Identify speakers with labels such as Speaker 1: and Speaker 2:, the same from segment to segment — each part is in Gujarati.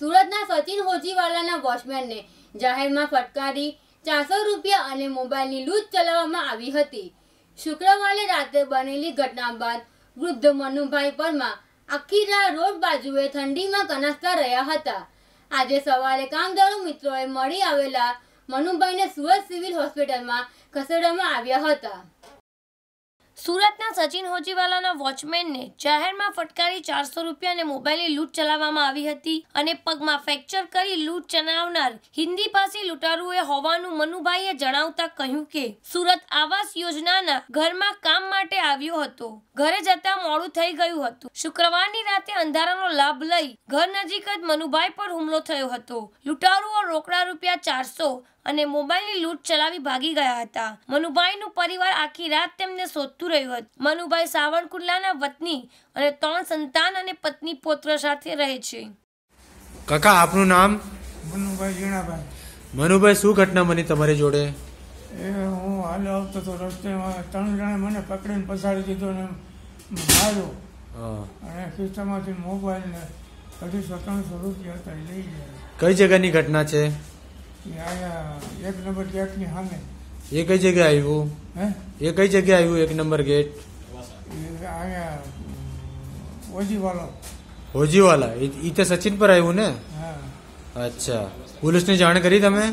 Speaker 1: સુરતના સચિન હોજીવાલાના વોચમેનને જાહેરમાં ફટકારી ચારસો રૂપિયા અને મોબાઈલની લૂંટ ચલાવવામાં આવી હતી શુક્રવારે રાત્રે બનેલી ઘટના બાદ વૃદ્ધ મનુભાઈ પરમા આખી રાહ રોડ બાજુએ ઠંડીમાં કનસતા રહ્યા હતા આજે સવારે કામદારો મિત્રોએ મળી આવેલા મનુભાઈને સુરત સિવિલ હોસ્પિટલમાં ખસેડવામાં આવ્યા હતા
Speaker 2: સુરતના સચિન હોજીવાલાના વોચમેનને જાહેરમાં ફટકારી ચારસો રૂપિયા મોબાઈલની લૂંટ ચલાવવામાં આવી હતી અને પગમાં ફ્રેક્ચર કરી લૂંટ ચલાવનાર હિન્દી પાસે લૂંટારુએ હોવાનું મનુભાઈએ જણાવતા કહ્યું કે સુરત આવાસ યોજનાના ઘરમાં કામ માટે આવ્યો હતો ઘરે જતા મોડું થઈ ગયું હતું શુક્રવારની રાતે અંધારાનો લાભ લઈ ઘર નજીક જ મનુભાઈ પર હુમલો થયો હતો લૂંટારુઓ રોકડા રૂપિયા ચારસો અને મોબાઈલની લૂંટ ચલાવી ભાગી ગયા હતા મનુભાઈનું પરિવાર આખી રાત તેમને શોધતું રહ્યું હતું મનુભાઈ સાવણકુંડલાના વતની અને ત્રણ સંતાન અને પત્ની પુત્ર સાથે રહે છે
Speaker 3: કાકા આપનું નામ
Speaker 2: મનુભાઈ જીણાભાઈ
Speaker 3: મનુભાઈ શું ઘટના બની તમારી જોડે
Speaker 4: એ હું હાલ આવતો હતો રસ્તેમાં ત્રણ જણા મને પકડીને પસાડી દીધો ને માર્યો અને ખિસ્સામાંથી મોબાઈલ ને અઢીસો ત્રણસો રૂપિયા લઈ
Speaker 3: ગયા કઈ જગ્યાની ઘટના છે
Speaker 4: एक नंबर गेट नहीं हाँ
Speaker 3: ये कई जगह आई वो ये कई जगह आई वो एक नंबर गेट ओजी वाला ओजी वाला इतने सचिन पर आये ने
Speaker 2: हाँ।
Speaker 3: अच्छा पुलिस ने जान करी तमें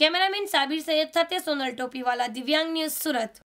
Speaker 2: कैमरामैन साबिर सैयद साथ सोनल टोपी वाला दिव्यांग न्यूज सूरत